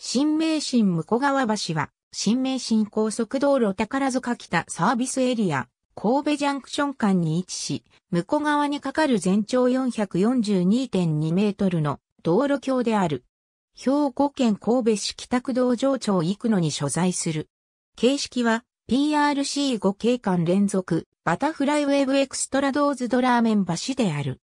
新名神向川橋は、新名神高速道路宝塚北サービスエリア、神戸ジャンクション間に位置し、向川に架かる全長442.2メートルの道路橋である。兵庫県神戸市北区道場町行くのに所在する。形式は PRC5 景観連続バタフライウェブエクストラドーズドラーメン橋である。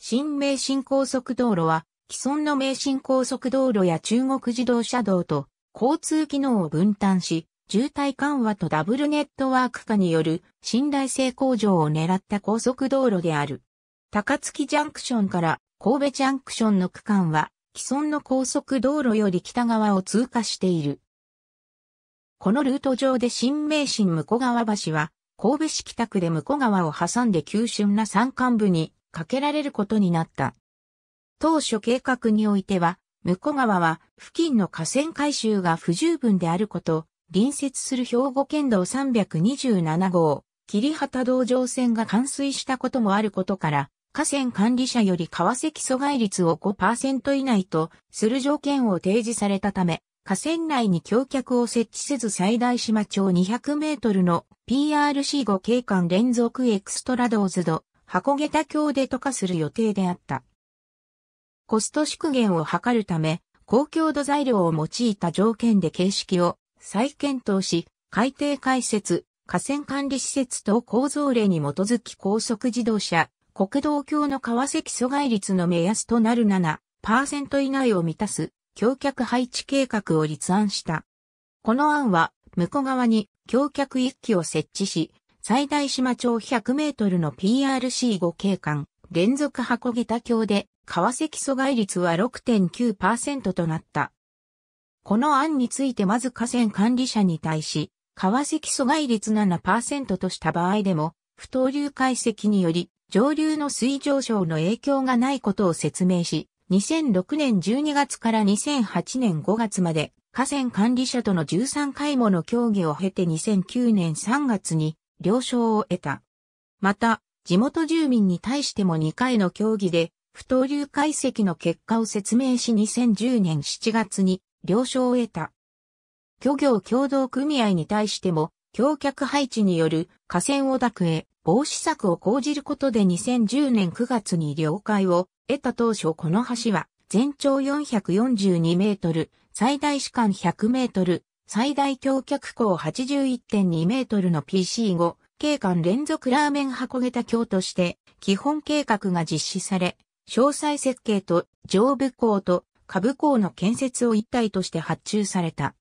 新名神高速道路は既存の名神高速道路や中国自動車道と交通機能を分担し、渋滞緩和とダブルネットワーク化による信頼性向上を狙った高速道路である。高槻ジャンクションから神戸ジャンクションの区間は既存の高速道路より北側を通過している。このルート上で新名神向川橋は神戸市北区で向川を挟んで急峻な山間部にかけられることになった。当初計画においては、向川は付近の河川改修が不十分であること、隣接する兵庫県道327号、霧畑道上線が冠水したこともあることから、河川管理者より川崎阻害率を5%以内とする条件を提示されたため、河川内に橋脚を設置せず最大島町200メートルの PRC5 景観連続エクストラドーズド、箱下田橋で渡過する予定であった。コスト縮減を図るため、高強度材料を用いた条件で形式を再検討し、海底開設、河川管理施設等構造例に基づき高速自動車、国道橋の川崎阻害率の目安となる7%以内を満たす橋脚配置計画を立案した。この案は、向こう側に橋脚1基を設置し、最大島町100メートルの PRC5 景観連続箱桁橋で為替阻害率は6.9%となった。この案についてまず河川管理者に対し、為替阻害率7%とした場合でも、不当流解析により、上流の水上昇の影響がないことを説明し、2006年12月から2008年5月まで、河川管理者との13回もの協議を経て2009年3月に了承を得た。また、地元住民に対しても2回の協議で不当流解析の結果を説明し2010年7月に了承を得た。漁業協同組合に対しても、橋脚配置による河川抱濁へ防止策を講じることで2010年9月に了解を得た当初この橋は全長442メートル、最大士間100メートル、最大橋脚高81.2メートルの PC5、景観連続ラーメン箱桁橋として基本計画が実施され、詳細設計と上部校と下部校の建設を一体として発注された。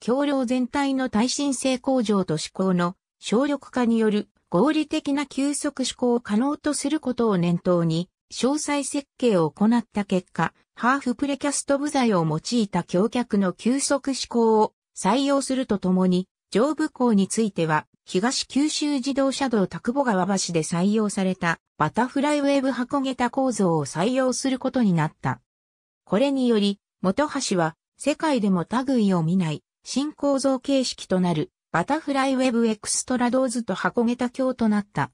橋梁全体の耐震性向上と施工の省力化による合理的な急速施行を可能とすることを念頭に、詳細設計を行った結果、ハーフプレキャスト部材を用いた橋脚の急速施行を採用するとともに、上部校については東九州自動車道田久保川橋で採用されたバタフライウェーブ箱桁構造を採用することになった。これにより、元橋は世界でも類を見ない新構造形式となるバタフライウェブエクストラドーズと箱桁橋となった。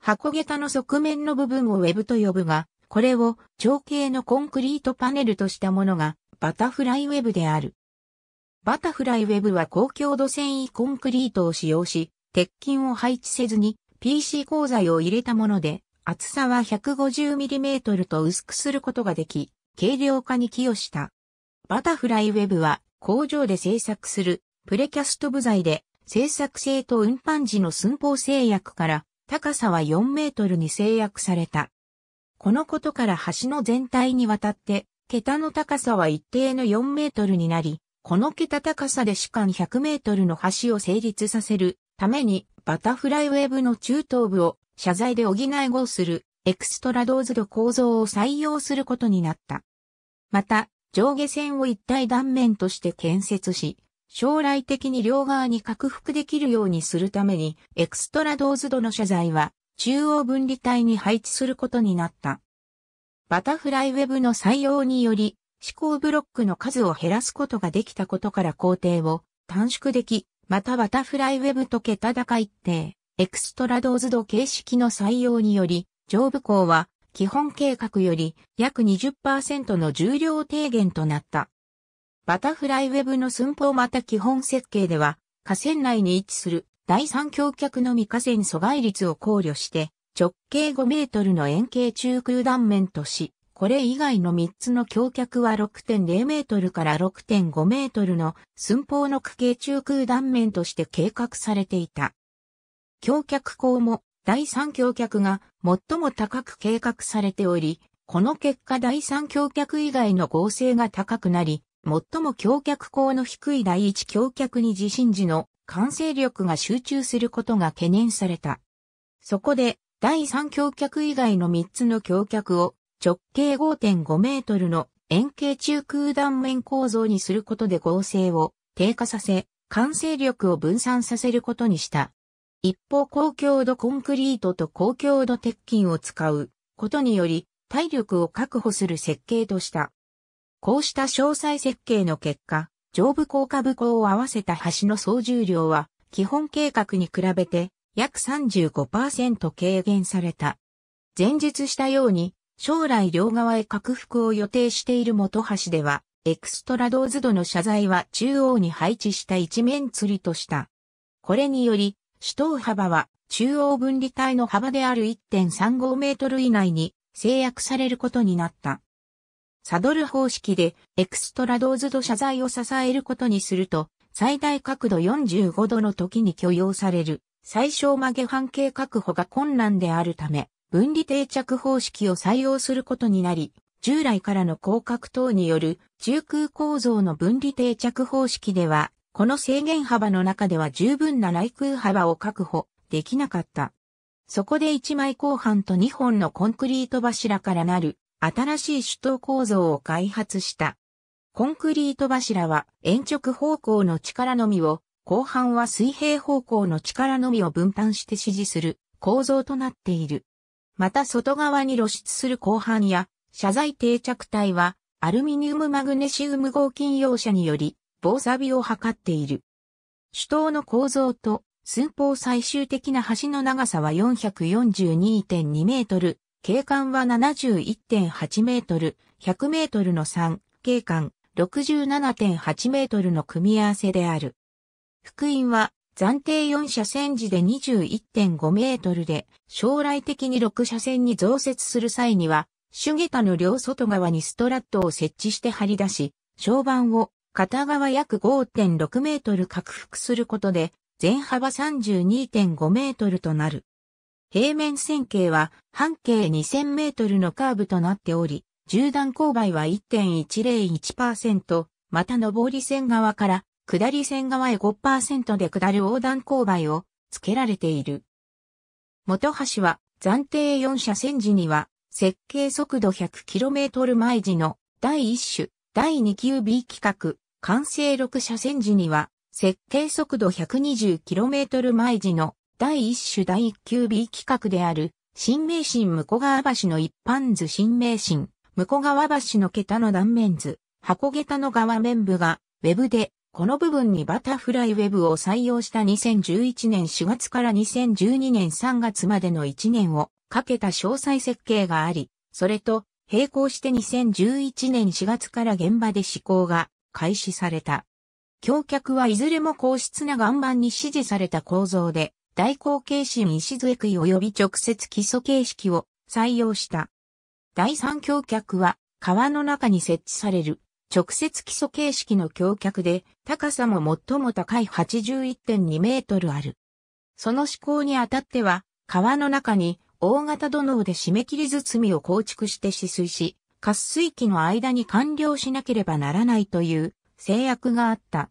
箱桁の側面の部分をウェブと呼ぶが、これを長形のコンクリートパネルとしたものがバタフライウェブである。バタフライウェブは高強度繊維コンクリートを使用し、鉄筋を配置せずに PC 鋼材を入れたもので、厚さは 150mm と薄くすることができ、軽量化に寄与した。バタフライウェブは工場で製作するプレキャスト部材で製作性と運搬時の寸法制約から高さは4メートルに制約された。このことから橋の全体にわたって桁の高さは一定の4メートルになり、この桁高さで主間100メートルの橋を成立させるために、バタフライウェブの中等部を謝罪で補い号するエクストラドーズド構造を採用することになった。また、上下線を一体断面として建設し、将来的に両側に拡幅できるようにするために、エクストラドーズドの謝罪は中央分離帯に配置することになった。バタフライウェブの採用により、思考ブロックの数を減らすことができたことから工程を短縮でき、またバタフライウェブと桁高一定、エクストラドーズ度形式の採用により、上部項は基本計画より約20%の重量低減となった。バタフライウェブの寸法また基本設計では、河川内に位置する第三橋脚の未河川阻害率を考慮して、直径5メートルの円形中空断面とし、これ以外の3つの橋脚は6.0メートルから6.5メートルの寸法の区形中空断面として計画されていた。橋脚高も第3橋脚が最も高く計画されており、この結果第3橋脚以外の合成が高くなり、最も橋脚高の低い第1橋脚に地震時の完成力が集中することが懸念された。そこで、第3橋脚以外の3つの橋脚を直径5.5メートルの円形中空断面構造にすることで合成を低下させ、完成力を分散させることにした。一方高強度コンクリートと高強度鉄筋を使うことにより体力を確保する設計とした。こうした詳細設計の結果、上部高下部高を合わせた橋の総重量は基本計画に比べて約35%軽減された。前述したように将来両側へ拡幅を予定している本橋では、エクストラドーズドの謝罪は中央に配置した一面釣りとした。これにより、首都幅は中央分離帯の幅である1.35メートル以内に制約されることになった。サドル方式でエクストラドーズド謝罪を支えることにすると、最大角度45度の時に許容される最小曲げ半径確保が困難であるため、分離定着方式を採用することになり、従来からの広角等による中空構造の分離定着方式では、この制限幅の中では十分な内空幅を確保できなかった。そこで1枚後半と2本のコンクリート柱からなる新しい主塔構造を開発した。コンクリート柱は延直方向の力のみを、後半は水平方向の力のみを分担して支持する構造となっている。また外側に露出する鋼板や、謝罪定着体は、アルミニウムマグネシウム合金用車により、防錆を図っている。主塔の構造と、寸法最終的な橋の長さは442.2メートル、景観は71.8メートル、100メートルの3、景観67.8メートルの組み合わせである。福音は暫定4車線時で21.5メートルで、将来的に6車線に増設する際には、主下下の両外側にストラットを設置して張り出し、床板を片側約5.6メートル拡幅することで、全幅32.5メートルとなる。平面線形は半径2000メートルのカーブとなっており、縦断勾配は1.101%、また上り線側から下り線側へ5%で下る横断勾配を付けられている。元橋は暫定4車線時には設計速度 100km 毎時の第1種、第2級 B 規格、完成6車線時には設計速度 120km 毎時の第1種第1級 B 規格である新名神向川橋の一般図新名神向川橋の桁の断面図、箱桁の側面部がウェブでこの部分にバタフライウェブを採用した2011年4月から2012年3月までの1年をかけた詳細設計があり、それと並行して2011年4月から現場で施行が開始された。橋脚はいずれも硬質な岩盤に指示された構造で、大口径心礎杭及び直接基礎形式を採用した。第三橋脚は川の中に設置される直接基礎形式の橋脚で、高さも最も高い81.2メートルある。その施行にあたっては、川の中に大型土のうで締め切り包みを構築して止水し、滑水器の間に完了しなければならないという制約があった。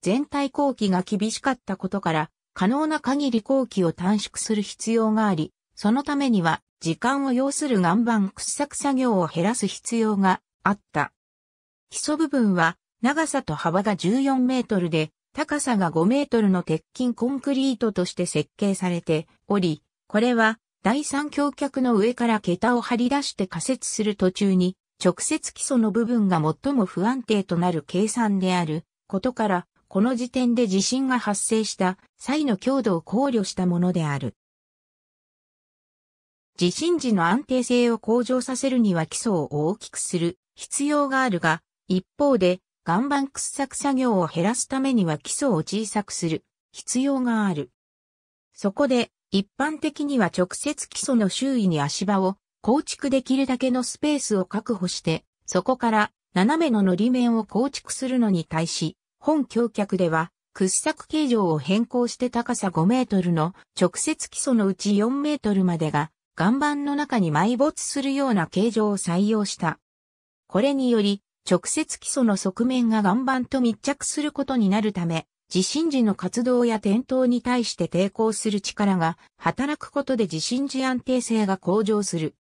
全体工期が厳しかったことから、可能な限り工期を短縮する必要があり、そのためには時間を要する岩盤掘削作業を減らす必要があった。基礎部分は長さと幅が14メートルで、高さが5メートルの鉄筋コンクリートとして設計されており、これは第三橋脚の上から桁を張り出して仮設する途中に、直接基礎の部分が最も不安定となる計算であることから、この時点で地震が発生した際の強度を考慮したものである。地震時の安定性を向上させるには基礎を大きくする必要があるが、一方で、岩盤掘削作業を減らすためには基礎を小さくする必要がある。そこで、一般的には直接基礎の周囲に足場を構築できるだけのスペースを確保して、そこから斜めののり面を構築するのに対し、本橋脚では掘削形状を変更して高さ5メートルの直接基礎のうち4メートルまでが岩盤の中に埋没するような形状を採用した。これにより直接基礎の側面が岩盤と密着することになるため、地震時の活動や転倒に対して抵抗する力が働くことで地震時安定性が向上する。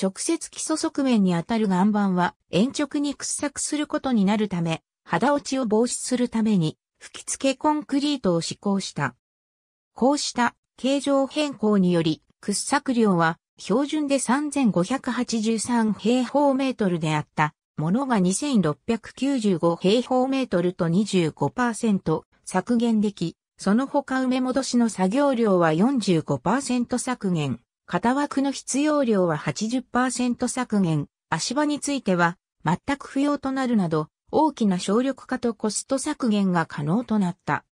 直接基礎側面に当たる岩盤は延直に掘削することになるため、肌落ちを防止するために吹き付けコンクリートを施行した。こうした形状変更により掘削量は標準で3583平方メートルであったものが2695平方メートルと25%削減でき、その他埋め戻しの作業量は45%削減、型枠の必要量は80%削減、足場については全く不要となるなど、大きな省力化とコスト削減が可能となった。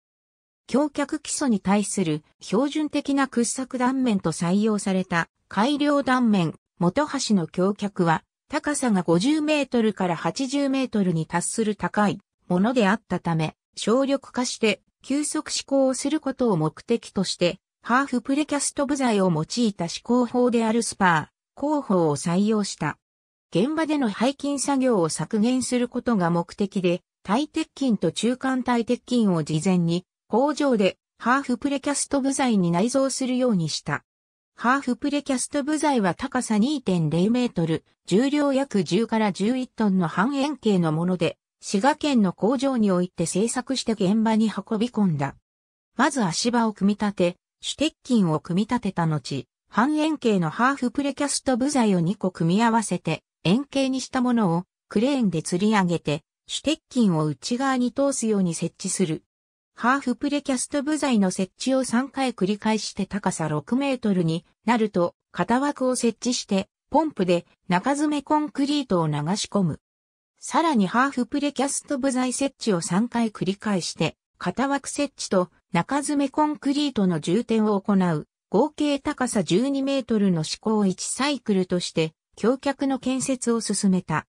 橋脚基礎に対する標準的な掘削断面と採用された改良断面、元橋の橋脚は高さが50メートルから80メートルに達する高いものであったため、省力化して急速思考をすることを目的として、ハーフプレキャスト部材を用いた思考法であるスパー、工法を採用した。現場での背筋作業を削減することが目的で、耐鉄筋と中間耐鉄筋を事前に工場でハーフプレキャスト部材に内蔵するようにした。ハーフプレキャスト部材は高さ2.0メートル、重量約10から11トンの半円形のもので、滋賀県の工場において製作して現場に運び込んだ。まず足場を組み立て、主鉄筋を組み立てた後、半円形のハーフプレキャスト部材を2個組み合わせて、円形にしたものをクレーンで吊り上げて、主鉄筋を内側に通すように設置する。ハーフプレキャスト部材の設置を3回繰り返して高さ6メートルになると、型枠を設置して、ポンプで中詰めコンクリートを流し込む。さらにハーフプレキャスト部材設置を3回繰り返して、型枠設置と中詰めコンクリートの充填を行う、合計高さ12メートルの施位1サイクルとして、橋脚の建設を進めた。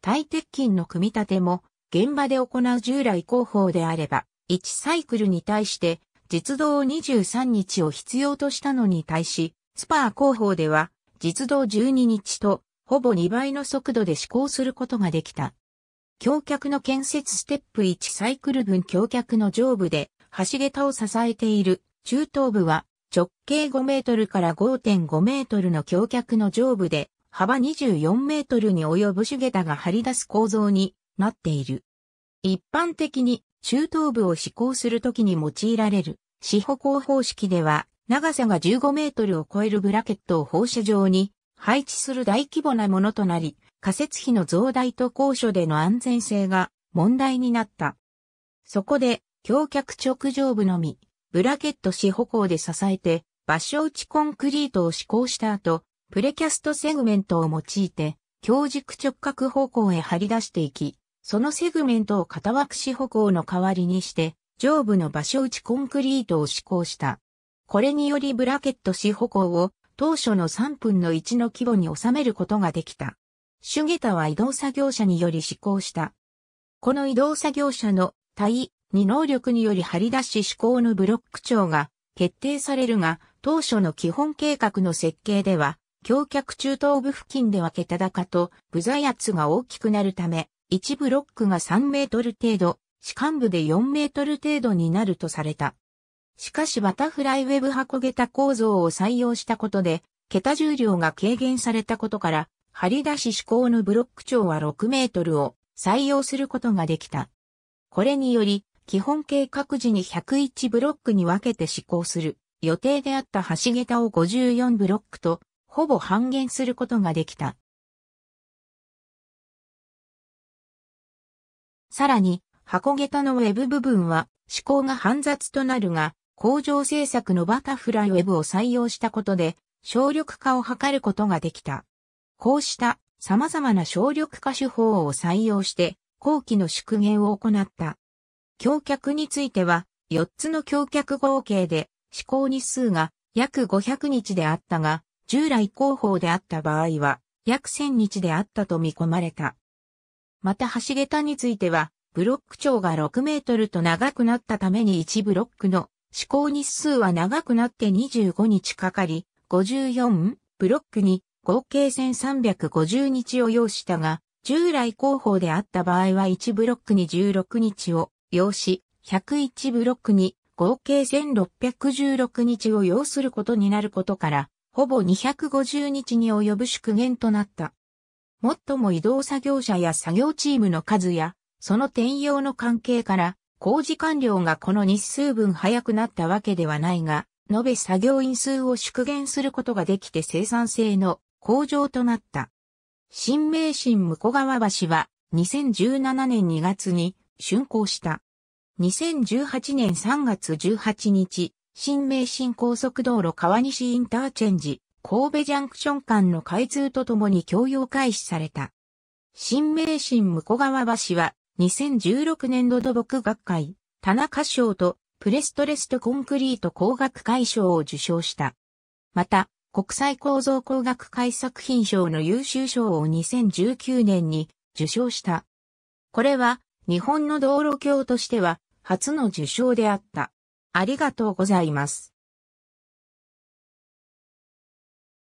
耐鉄筋の組み立ても、現場で行う従来工法であれば、1サイクルに対して、実動23日を必要としたのに対し、スパー広報では、実動12日と、ほぼ2倍の速度で施行することができた。橋脚の建設ステップ1サイクル分橋脚の上部で、橋桁を支えている中等部は、直径5メートルから5.5メートルの橋脚の上部で、幅24メートルに及ぶ手桁が張り出す構造になっている。一般的に中等部を施行するときに用いられる、四歩行方式では、長さが15メートルを超えるブラケットを放射状に配置する大規模なものとなり、仮設費の増大と高所での安全性が問題になった。そこで、橋脚直上部のみ、ブラケット四歩行で支えて、場所打ちコンクリートを施行した後、プレキャストセグメントを用いて、橋軸直角方向へ張り出していき、そのセグメントを片枠四歩行の代わりにして、上部の場所打ちコンクリートを施行した。これによりブラケット四歩行を当初の3分の1の規模に収めることができた。シュゲタは移動作業者により施行した。この移動作業者の対に能力により張り出し施行のブロック長が決定されるが、当初の基本計画の設計では、橋脚中東部付近では桁高と部材圧が大きくなるため、一ブロックが3メートル程度、四幹部で4メートル程度になるとされた。しかしバタフライウェブ箱桁構造を採用したことで、桁重量が軽減されたことから、張り出し指向のブロック長は6メートルを採用することができた。これにより、基本計各自に101ブロックに分けて施行する予定であった橋桁を54ブロックとほぼ半減することができた。さらに、箱桁のウェブ部分は、思考が煩雑となるが、工場制作のバタフライウェブを採用したことで、省力化を図ることができた。こうした様々な省力化手法を採用して、後期の縮減を行った。橋脚については、4つの橋脚合計で、試行日数が約500日であったが、従来広報であった場合は、約1000日であったと見込まれた。また橋桁については、ブロック長が6メートルと長くなったために1ブロックの試行日数は長くなって25日かかり、54ブロックに合計1350日を要したが、従来工法であった場合は1ブロックに16日を要し、101ブロックに合計1616日を要することになることから、ほぼ250日に及ぶ縮減となった。もっとも移動作業者や作業チームの数や、その転用の関係から、工事完了がこの日数分早くなったわけではないが、延べ作業員数を縮減することができて生産性の向上となった。新名神向川橋は2017年2月に竣工した。2018年3月18日、新名神高速道路川西インターチェンジ、神戸ジャンクション間の開通とともに供用開始された。新名神向川橋は2016年度土木学会、田中賞とプレストレストコンクリート工学会賞を受賞した。また、国際構造工学会作品賞の優秀賞を2019年に受賞した。これは日本の道路橋としては初の受賞であった。ありがとうございます。